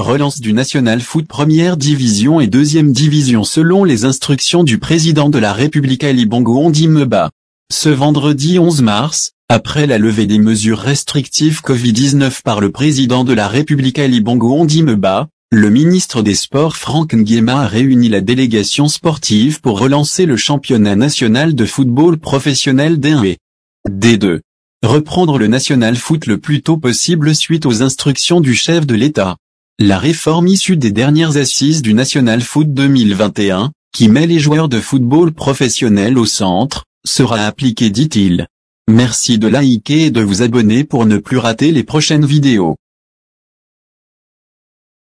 Relance du National Foot Première Division et Deuxième Division selon les instructions du président de la République Ali Bongo Ondi Meba. Ce vendredi 11 mars, après la levée des mesures restrictives Covid-19 par le président de la République Ali Bongo Ondi Meba, le ministre des Sports Frank Nguema a réuni la délégation sportive pour relancer le championnat national de football professionnel D1 et D2. Reprendre le national foot le plus tôt possible suite aux instructions du chef de l'État. La réforme issue des dernières assises du National Foot 2021, qui met les joueurs de football professionnels au centre, sera appliquée dit-il. Merci de liker et de vous abonner pour ne plus rater les prochaines vidéos.